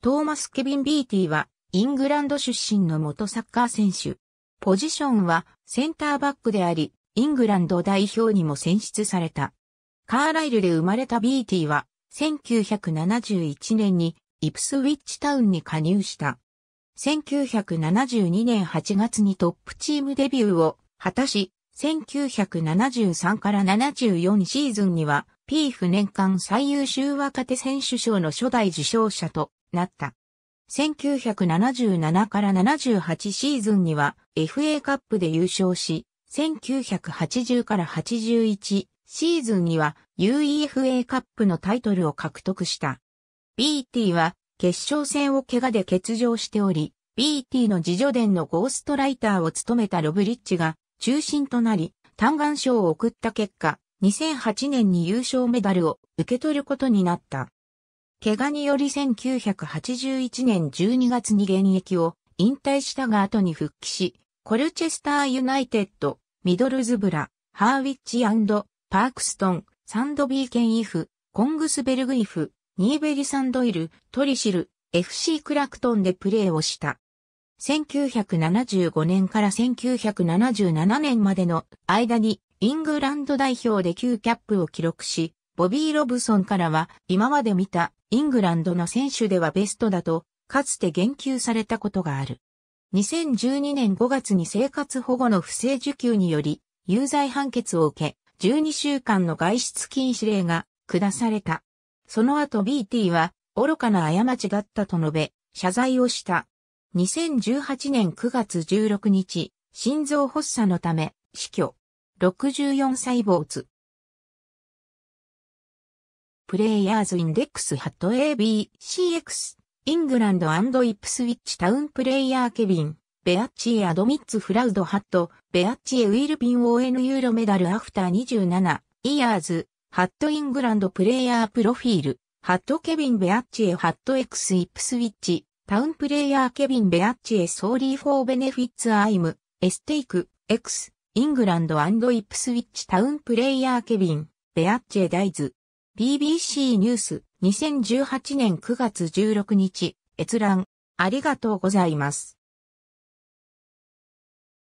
トーマス・ケビン・ビーティは、イングランド出身の元サッカー選手。ポジションは、センターバックであり、イングランド代表にも選出された。カーライルで生まれたビーティは、1971年に、イプスウィッチタウンに加入した。1972年8月にトップチームデビューを果たし、1973から74シーズンには、ピーフ年間最優秀若手選手賞の初代受賞者となった。1977から78シーズンには FA カップで優勝し、1980から81シーズンには UEFA カップのタイトルを獲得した。BT は決勝戦を怪我で欠場しており、BT の自助伝のゴーストライターを務めたロブリッチが中心となり、単眼賞を送った結果、2008年に優勝メダルを受け取ることになった。怪我により1981年12月に現役を引退したが後に復帰し、コルチェスターユナイテッド、ミドルズブラ、ハーウィッチパークストン、サンドビーケンイフ、コングスベルグイフ、ニーベリサンドイル、トリシル、FC クラクトンでプレーをした。1975年から1977年までの間にイングランド代表で9キャップを記録し、ボビー・ロブソンからは、今まで見たイングランドの選手ではベストだと、かつて言及されたことがある。2012年5月に生活保護の不正受給により、有罪判決を受け、12週間の外出禁止令が下された。その後 BT は、愚かな過ちだったと述べ、謝罪をした。2018年9月16日、心臓発作のため、死去。64歳坊主。プレイヤーズインデックスハット ABCX、イングランドイップスウィッチタウンプレイヤーケビン、ベアッチエアドミッツフラウドハット、ベアッチエウィルピン ON ユーロメダルアフター27、イヤーズ、ハットイングランドプレイヤープロフィール、ハットケビンベアッチエハット X イップスウィッチ、タウンプレイヤーケビンベアッチエソーリーフォーベネフィッツアイム、エステイク、X、イングランドイップスウィッチタウンプレイヤーケビン、ベアッチェダイズ、BBC ニュース2018年9月16日閲覧ありがとうございます。